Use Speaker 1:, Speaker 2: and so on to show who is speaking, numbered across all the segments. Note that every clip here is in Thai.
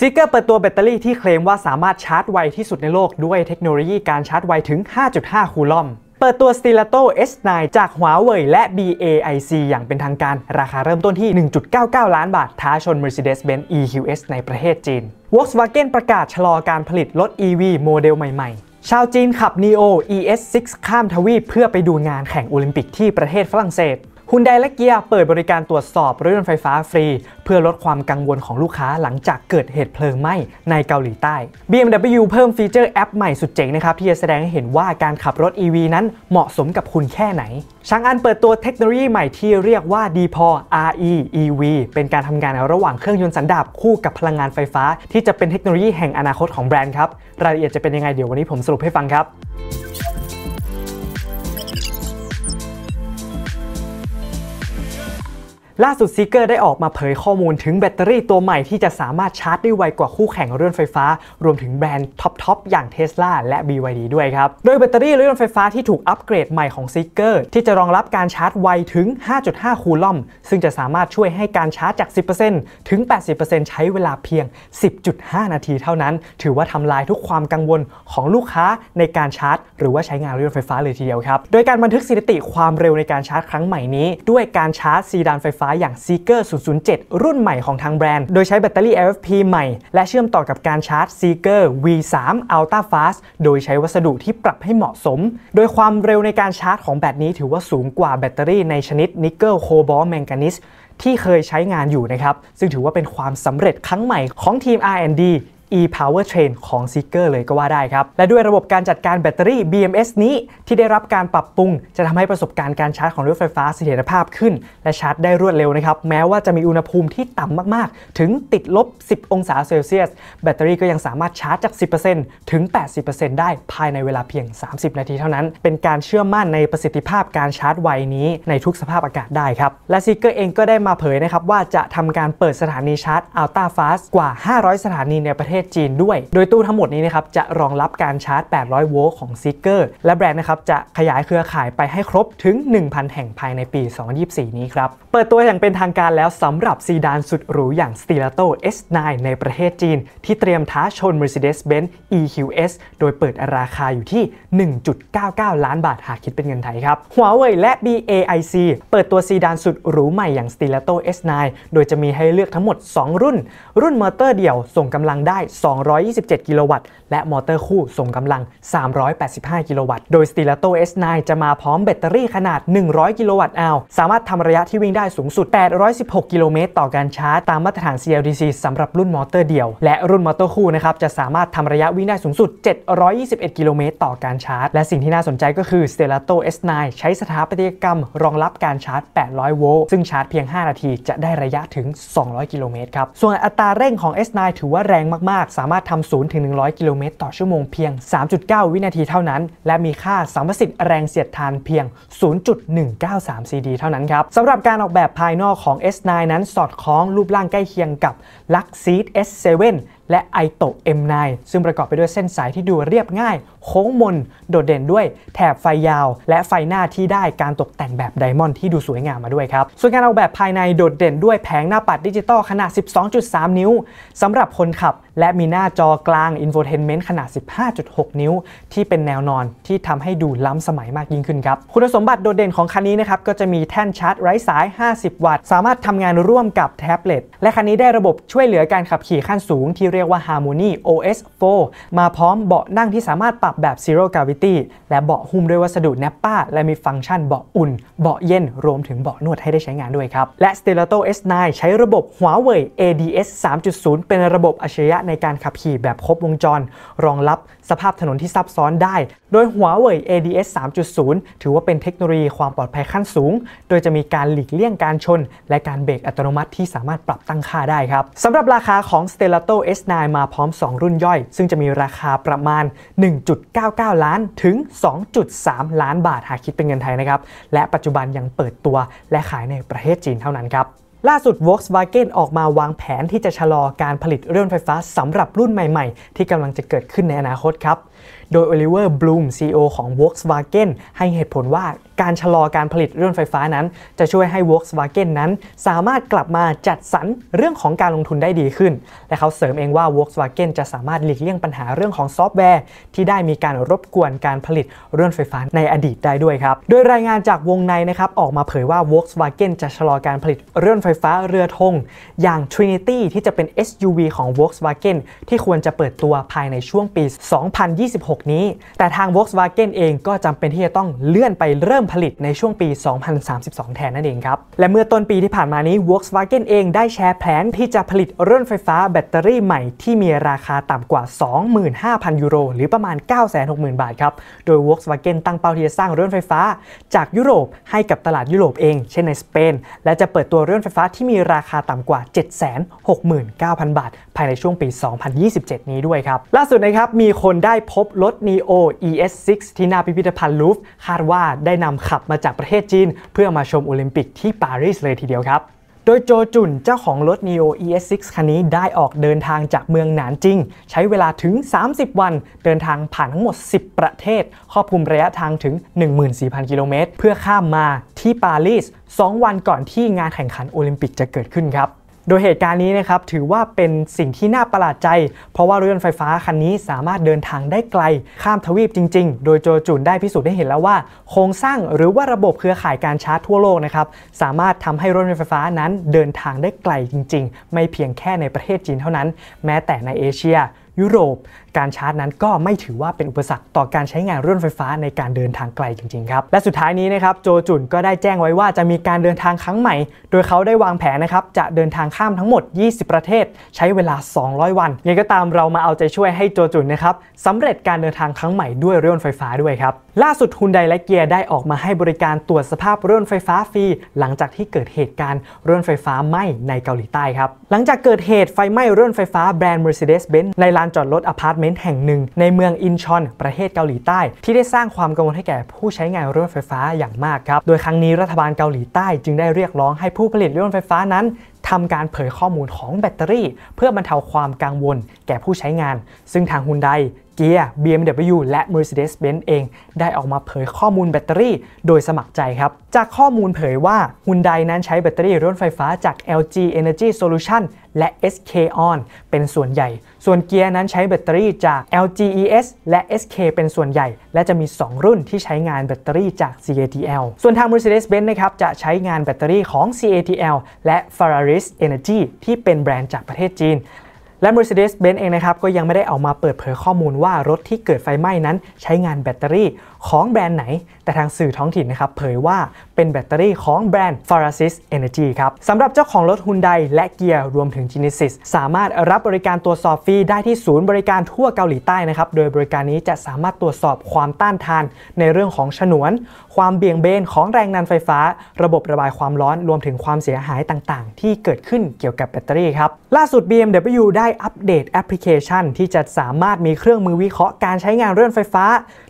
Speaker 1: ซิกเกอร์เปิดตัวแบตเตอรี่ที่เคลมว่าสามารถชาร์จไวที่สุดในโลกด้วยเทคโนโลยีการชาร์จไวถึง 5.5 คูลอม เปิดตัว s t e l a t o S9 จากหัวเว่ยและ BAIC อย่างเป็นทางการราคาเริ่มต้นที่ 1.99 ล้านบาทท้าชน Mercedes-Benz EQS ในประเทศจีน Volkswagen ประกาศชะลอการผลิตรถ EV โมเดลใหม่ๆ ชาวจีนขับ Neo ES6 ข้ามทวีปเพื่อไปดูงานแข่งโอลิมปิกที่ประเทศฝรั่งเศสฮุนไดและเกียร์เปิดบริการตรวจสอบรถยนต์ไฟฟ้าฟรี เพื่อลดความกังวลของลูกค้าหลังจากเกิดเหตุเพลิงไหม้ในเกาหลีใต้ BMW เพิ่มฟีเจอร์แอปใหม่สุดเจ๋งนะครับ ที่จะแสดงให้เห็นว่าการขับรถ EV นั้นเหมาะสมกับคุณแค่ไหน ช่างอันเปิดตัวเทคโนโลยีใหม่ที่เรียกว่า d p o RE EV เป็นการทำงานระหว่างเครื่องยนต์สันดาปคู่กับพลังงานไฟฟ้า ที่จะเป็นเทคโนโลยีแห่งอนาคตของแบรนด์ครับรายละเอียดจะเป็นยังไงเดี๋ยววันนี้ผมสรุปให้ฟังครับล่าสุดซีเกอร์ได้ออกมาเผยข้อมูลถึงแบตเตอรี่ตัวใหม่ที่จะสามารถชาร์จได้ไวกว่าคู่แข่งเรื่อ์ไฟฟ้า รวมถึงแบรนด์ท็อป ๆ อย่างเท sla และ BYD ด้วยครับโดยแบตเตอรี่เรื่อ์ไฟฟ้าที่ถูกอัปเกรดใหม่ของซีเกอร์ที่จะรองรับการชาร์จไวถึง 5.5 คูลอม ซึ่งจะสามารถช่วยให้การชาร์จจาก 10%ถึง 80%ใช้เวลาเพียง 10.5 นาที เท่านั้น ถือว่าทำลายทุกความกังวลของลูกค้าในการชาร์จ หรือว่าใช้งานเรื่อ์ไฟฟ้าเลยทีเดียวครับโดยการบันทึกสถิติความเร็วในการชาร์จครั้งใหม่นี้ ด้วยการชาร์จซีดานไฟฟ้าาอย่าง Seeker 007 รุ่นใหม่ของทางแบรนด์ โดยใช้แบตเตอรี่ LFP ใหม่ และเชื่อมต่อกับการชาร์จ Seeker V3 Ultra Fast โดยใช้วัสดุที่ปรับให้เหมาะสม โดยความเร็วในการชาร์จของแบตนี้ถือว่าสูงกว่าแบตเตอรี่ในชนิดนิกเกิลโคบอลแมงกานิสที่เคยใช้งานอยู่นะครับ ซึ่งถือว่าเป็นความสำเร็จครั้งใหม่ของทีม R&D e-powertrain ของ Seeker เลยก็ว่าได้ครับ และด้วยระบบการจัดการแบตเตอรี่ BMS นี้ที่ได้รับการปรับปรุง จะทำให้ประสบการณ์การชาร์จของรถไฟฟ้าเสถียรภาพขึ้นและชาร์จได้รวดเร็วนะครับ แม้ว่าจะมีอุณหภูมิที่ต่ำมากๆ ถึงติดลบ 10 องศาเซลเซียสแบตเตอรี่ก็ยังสามารถชาร์จจาก 10%ถึง 80%ได้ภายในเวลาเพียง 30 นาทีเท่านั้นเป็นการเชื่อมั่นในประสิทธิภาพการชาร์จไวนี้ในทุกสภาพอากาศได้ครับและ Seeker เองก็ได้มาเผยนะครับว่าจะทำการเปิดสถานีชาร์จ Ultra Fast กว่า 500 สถานีในประเทศศจีนด้วยโดยตู้ทั้งหมดนี้นะครับจะรองรับการชาร์จ 800 โวลต์ของซิกเกอร์ และแบรนด์นะครับจะขยายเครือข่ายไปให้ครบถึง 1,000 แห่งภายในปี 2024 นี้ครับเปิดตัวอย่างเป็นทางการแล้วสำหรับซีดานสุดหรูอย่าง s t e l a t o S9 ในประเทศจีนที่เตรียมท้าชน Mercedes-Benz EQS โดยเปิดราคาอยู่ที่ 1.99 ล้านบาทหากคิดเป็นเงินไทยครับ Huawei และ BAIC เปิดตัวซีดานสุดหรูใหม่อย่าง Stilato S9 โดยจะมีให้เลือกทั้งหมด 2 รุ่น รุ่นมอเตอร์เดี่ยวส่งกำลังได้227 กิโลวัตต์ และมอเตอร์คู่ส่งกำลัง 385 กิโลวัตต์ โดย Stilato S9 จะมาพร้อมแบตเตอรี่ขนาด 100 กิโลวัตต์อลสามารถทำระยะที่วิ่งได้สูงสุด 816 กิโลเมตรต่อการชาร์จตามมาตรฐาน CLDC สำหรับรุ่นมอเตอร์เดียว และรุ่นมอเตอร์คู่นะครับจะสามารถทำระยะวิ่งได้สูงสุด 721 กิโลเมตรต่อการชาร์จและสิ่งที่น่าสนใจก็คือ Stilato S9 ใช้สถาปัตยกรรม รองรับการชาร์จ800โวลต์ซึ่งชาร์จเพียง 5 นาที จะได้ระยะถึง 200 กิโลเมตรครับส่วนอัตราเร่งของ S9 ถือว่าแรงมากากสามารถทำ 0 ถึง 100 กิโลเมตรต่อชั่วโมงเพียง 3.9 วินาทีเท่านั้น และมีค่าสัมประสิทธิ์แรงเสียดทานเพียง 0.193 CD เท่านั้นครับ สำหรับการออกแบบภายนอกของ S9 นั้นสอดคล้องรูปร่างใกล้เคียงกับ l u x e e d S7 และไอโต M9 ซึ่งประกอบไปด้วยเส้นสายที่ดูเรียบง่าย โค้งมน โดดเด่นด้วยแถบไฟยาว และไฟหน้าที่ได้การตกแต่งแบบไดมอนด์ที่ดูสวยงามมาด้วยครับส่วนการออกแบบภายในโดดเด่นด้วยแผงหน้าปัดดิจิตอลขนาด 12.3 นิ้ว สำหรับคนขับและมีหน้าจอกลางอินโฟเทนเมนต์ขนาด 15.6 นิ้ว ที่เป็นแนวนอนที่ทำให้ดูล้ำสมัยมากยิ่งขึ้นครับคุณสมบัติโดดเด่นของคันนี้นะครับก็จะมีแท่นชาร์จไร้สาย 50 วัตต์ สามารถทำงานร่วมกับแท็บเล็ตและคันนี้ได้ระบบช่วยเหลือการขับขี่ขั้นสูงที่รียกว่า Harmony OS 4มาพร้อมเบาะนั่งที่สามารถปรับแบบ Zero Gravity และเบาะหุ้มด้วยวัสดุแนปป้า และมีฟังก์ชันเบาะอุ่น เบาะเย็นรวมถึงเบาะนวดให้ได้ใช้งานด้วยครับ และ Stelato S9 ใช้ระบบ Huawei ADS 3.0 เป็นระบบอัจฉริยะในการขับขี่แบบครบวงจร รองรับสภาพถนนที่ซับซ้อนได้ โดย Huawei ADS 3.0 ถือว่าเป็นเทคโนโลยีความปลอดภัยขั้นสูง โดยจะมีการหลีกเลี่ยงการชน และการเบรกอัตโนมัติที่สามารถปรับตั้งค่าได้ครับ สำหรับราคาของ Stellato S9 มาพร้อม 2 รุ่นย่อย ซึ่งจะมีราคาประมาณ 1.99 ล้านถึง 2.3 ล้านบาทหากคิดเป็นเงินไทยนะครับ และปัจจุบันยังเปิดตัวและขายในประเทศจีนเท่านั้นครับล่าสุด Volkswagen ออกมาวางแผนที่จะชะลอการผลิตเรื่องไฟฟ้าสำหรับรุ่นใหม่ๆ ที่กำลังจะเกิดขึ้นในอนาคตครับ โดย Oliver Bloom CEO ของ Volkswagen ให้เหตุผลว่าการชะลอการผลิตรถนไฟฟ้านั้น จะช่วยให้ Volkswagen นั้น สามารถกลับมาจัดสรรเรื่องของการลงทุนได้ดีขึ้นและเขาเสริมเองว่า Volkswagen จะสามารถหลีกเลี่ยงปัญหาเรื่องของซอฟต์แวร์ที่ได้มีการรบกวนการผลิตรถนไฟฟ้าในอดีตได้ด้วยครับ โดยรายงานจากวงในนะครับออกมาเผยว่า Volkswagen จะชะลอการผลิตรถยนไฟฟ้าเรือธงอย่าง Trinity ที่จะเป็น SUV ของ Volkswagen ที่ควรจะเปิดตัวภายในช่วงปี 2026 นี้ แต่ทาง Volkswagen เองก็จำเป็นที่จะต้องเลื่อนไปเริ่มผลิตในช่วงปี 2032 แทนนั่นเองครับ และเมื่อต้นปีที่ผ่านมานี้ Volkswagen เองได้แชร์แผนที่จะผลิตรถไฟฟ้าแบตเตอรี่ใหม่ ที่มีราคาต่ำกว่า 25,000 ยูโร หรือประมาณ 960,000 บาทครับ โดย Volkswagen ตั้งเป้าที่จะสร้างรถไฟฟ้าจากยุโรปให้กับตลาดยุโรปเอง เช่นในสเปน และจะเปิดตัวรถไฟฟ้าที่มีราคาต่ำกว่า 769,000 บาทภายในช่วงปี 2027 นี้ด้วยครับ ล่าสุดนะครับมีคนได้พบรถ Neo ES6 ที่หน้าพิพิธภัณฑ์ลูฟคาดว่าได้นำขับมาจากประเทศจีนเพื่อมาชมโอลิมปิกที่ปารีสเลยทีเดียวครับ โดยโจจุนเจ้าของรถ Neo ES6 คันนี้ได้ออกเดินทางจากเมืองหนานจิง ใช้เวลาถึง 30 วัน เดินทางผ่านทั้งหมด 10 ประเทศครอบคลุมระยะทางถึง 14,000กิโลเมตรเพื่อข้ามมาที่ปารีส2วันก่อนที่งานแข่งขันโอลิมปิกจะเกิดขึ้นครับโดยเหตุการณ์นี้นะครับถือว่าเป็นสิ่งที่น่าประหลาดใจ เพราะว่ารถยนต์ไฟฟ้าคันนี้สามารถเดินทางได้ไกลข้ามทวีปจริงๆ โดยโจจุนได้พิสูจน์ให้เห็นแล้วว่า โครงสร้างหรือว่าระบบเครือข่ายการชาร์จทั่วโลกนะครับสามารถทำให้รถยนต์ไฟฟ้านั้นเดินทางได้ไกลจริง ๆ ไม่เพียงแค่ในประเทศจีนเท่านั้น แม้แต่ในเอเชียยุโรปการชาร์จนั้นก็ไม่ถือว่าเป็นอุปสรรคต่อการใช้งานรถไฟฟ้าในการเดินทางไกลจริงๆครับและสุดท้ายนี้นะครับโจจุนก็ได้แจ้งไว้ว่าจะมีการเดินทางครั้งใหม่ โดยเขาได้วางแผนนะครับจะเดินทางข้ามทั้งหมด 20 ประเทศ ใช้เวลา 200 วัน ยังก็ตามเรามาเอาใจช่วยให้โจจุนนะครับสำเร็จการเดินทางครั้งใหม่ด้วยรถไฟฟ้าด้วยครับล่าสุดฮุนไดและเกียร์ได้ออกมาให้บริการตรวจสภาพรถไฟฟ้าฟรีหลังจากที่เกิดเหตุการณ์รถไฟฟ้าไหม้ในเกาหลีใต้ครับหลังจากเกิดเหตุไฟไหม้รถไฟฟ้าแบรนด์ Mercedes-Benz ในลานจอดรถอพาร์ตเมนต์แห่งหนึ่ง ในเมืองอินชอน ประเทศเกาหลีใต้ ที่ได้สร้างความกังวลให้แก่ผู้ใช้งานรถไฟฟ้าอย่างมากครับ โดยครั้งนี้รัฐบาลเกาหลีใต้จึงได้เรียกร้องให้ผู้ผลิตรถไฟฟ้านั้นทำการเผยข้อมูลของแบตเตอรี่ เพื่อบรรเทาความกังวลแก่ผู้ใช้งาน ซึ่งทางฮุนไดเกียร์ BMW และ Mercedes-Benz เอง ได้ออกมาเผยข้อมูลแบตเตอรี่โดยสมัครใจครับ จากข้อมูลเผยว่า Hyundai นั้นใช้แบตเตอรี่รถไฟฟ้าจาก LG Energy Solution และ SK On เป็นส่วนใหญ่ ส่วนเกียร์นั้นใช้แบตเตอรี่จาก LG ES และ SK เป็นส่วนใหญ่ และจะมี 2 รุ่นที่ใช้งานแบตเตอรี่จาก CATL ส่วนทาง Mercedes-Benz นะครับจะใช้งานแบตเตอรี่ของ CATL และ Ferraris Energy ที่เป็นแบรนด์จากประเทศจีนและ Mercedes-Benz เองนะครับก็ยังไม่ได้ออกมาเปิดเผยข้อมูลว่ารถที่เกิดไฟไหม้นั้น ใช้งานแบตเตอรี่ของแบรนด์ไหน แต่ทางสื่อท้องถิ่นนะครับเผยว่าเป็นแบตเตอรี่ของแบรนด์ f a r a s i s Energy ครับสำหรับเจ้าของรถ Hyundai และเกียร์รวมถึง Genesis สามารถรับบริการตรวจสอบฟรีได้ที่ศูนย์บริการทั่วเกาหลีใต้นะครับโดยบริการนี้จะสามารถตรวจสอบความต้านทาน ในเรื่องของฉนวน ความเบี่ยงเบนของแรงดันไฟฟ้า ระบบระบายความร้อน รวมถึงความเสียหายต่างๆ ที่เกิดขึ้นเกี่ยวกับแบตเตอรี่ครับล่าสุด BMW ได้อัปเดตแอปพลิเคชันที่จะสามารถมีเครื่องมือวิเคราะห์การใช้งานเรื่องไฟฟ้า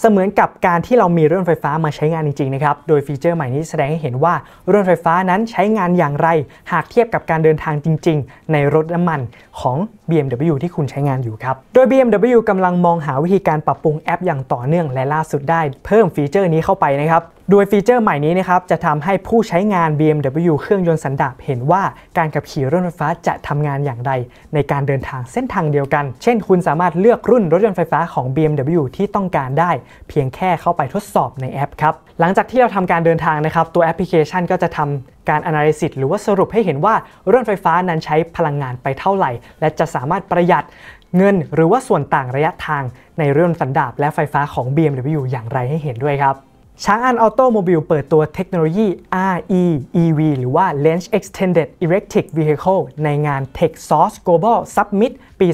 Speaker 1: เสมือนกับการที่เรามีเรื่องไฟฟ้ามาใช้งานจริงๆนะครับ โดยฟีเจอร์ใหม่นี้แสดงให้เห็นว่าเรื่องไฟฟ้านั้นใช้งานอย่างไร หากเทียบกับการเดินทางจริงๆ ในรถน้ำมันของ BMW ที่คุณใช้งานอยู่ครับ โดย BMW กำลังมองหาวิธีการปรับปรุงแอปอย่างต่อเนื่องและล่าสุดได้ เพิ่มฟีเจอร์นี้เข้าไปนะครับโดยฟีเจอร์ใหม่นี้นะครับ จะทำให้ผู้ใช้งาน BMW เครื่องยนต์สันดาปเห็นว่า การขับขี่รถไฟฟ้าจะทำงานอย่างไร ในการเดินทางเส้นทางเดียวกัน เช่น คุณสามารถเลือกรุ่นรถยนต์ไฟฟ้าของ BMW ที่ต้องการได้ เพียงแค่เข้าไปทดสอบในแอปครับ หลังจากที่เราทำการเดินทางนะครับ ตัวแอปพลิเคชันก็จะทำการ a n a l y ซิสหรือว่าสรุปให้เห็นว่ารถไฟฟ้านั้นใช้พลังงานไปเท่าไหร่ และจะสามารถประหยัดเงินหรือว่าส่วนต่างระยะทางในเรื่องสันดาปและไฟฟ้าของ BMW อย่างไรให้เห็นด้วยครับช้างอันออโตโมบิลเปิดตัวเทคโนโลยี REEV หรือว่า Range Extended Electric Vehicle ในงาน Tech Source Global Summit ปี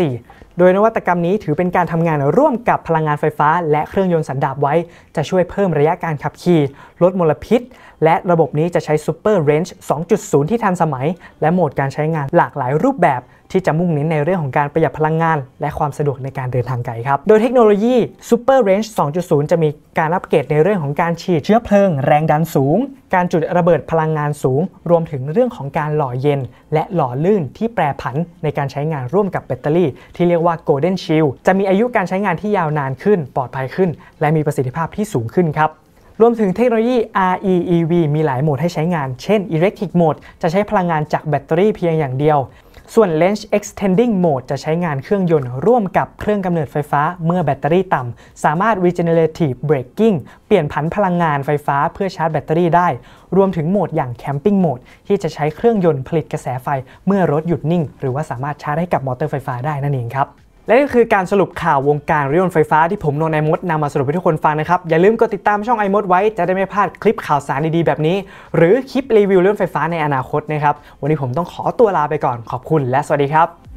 Speaker 1: 2024 โดยนวัตกรรมนี้ถือเป็นการทำงานร่วมกับพลังงานไฟฟ้าและเครื่องยนต์สันดาปไว้จะช่วยเพิ่มระยะการขับขี่ลดมลพิษ และระบบนี้จะใช้ Super Range 2.0 ที่ทันสมัย และโหมดการใช้งานหลากหลายรูปแบบ ที่จะมุ่งเน้นในเรื่องของการประหยัดพลังงาน และความสะดวกในการเดินทางไกลครับ โดยเทคโนโลยี Super Range 2.0 จะมีการอัปเกรดในเรื่องของการฉีดเชื้อเพลิง แรงดันสูง การจุดระเบิดพลังงานสูง รวมถึงเรื่องของการหล่อเย็น และหล่อลื่นที่แปรผันในการใช้งานร่วมกับแบตเตอรี่ ที่เรียกว่า Golden Shield จะมีอายุการใช้งานที่ยาวนานขึ้น ปลอดภัยขึ้น และมีประสิทธิภาพที่สูงขึ้นครับรวมถึงเทคโนโลยี REEV มีหลายโหมดให้ใช้งาน เช่น Electric Mode จะใช้พลังงานจากแบตเตอรี่เพียงอย่างเดียว ส่วน Range Extending Mode จะใช้งานเครื่องยนต์ร่วมกับเครื่องกำเนิดไฟฟ้าเมื่อแบตเตอรี่ต่ำ สามารถ Regenerative Braking เปลี่ยนผันพลังงานไฟฟ้าเพื่อชาร์จแบตเตอรี่ได้ รวมถึงโหมดอย่าง Camping Mode ที่จะใช้เครื่องยนต์ผลิตกระแสไฟ เมื่อรถหยุดนิ่ง หรือว่าสามารถชาร์จให้กับมอเตอร์ไฟฟ้าได้นั่นเองครับและนี่คือการสรุปข่าววงการรถยนต์ไฟฟ้าที่ผมนนไอมดนำมาสรุปให้ทุกคนฟังนะครับ อย่าลืมกดติดตามช่องไอมดไว้จะได้ไม่พลาดคลิปข่าวสารดีๆ แบบนี้ หรือคลิปรีวิวเรืนต์ไฟฟ้าในอนาคตนะครับ วันนี้ผมต้องขอตัวลาไปก่อนขอบคุณและสวัสดีครับ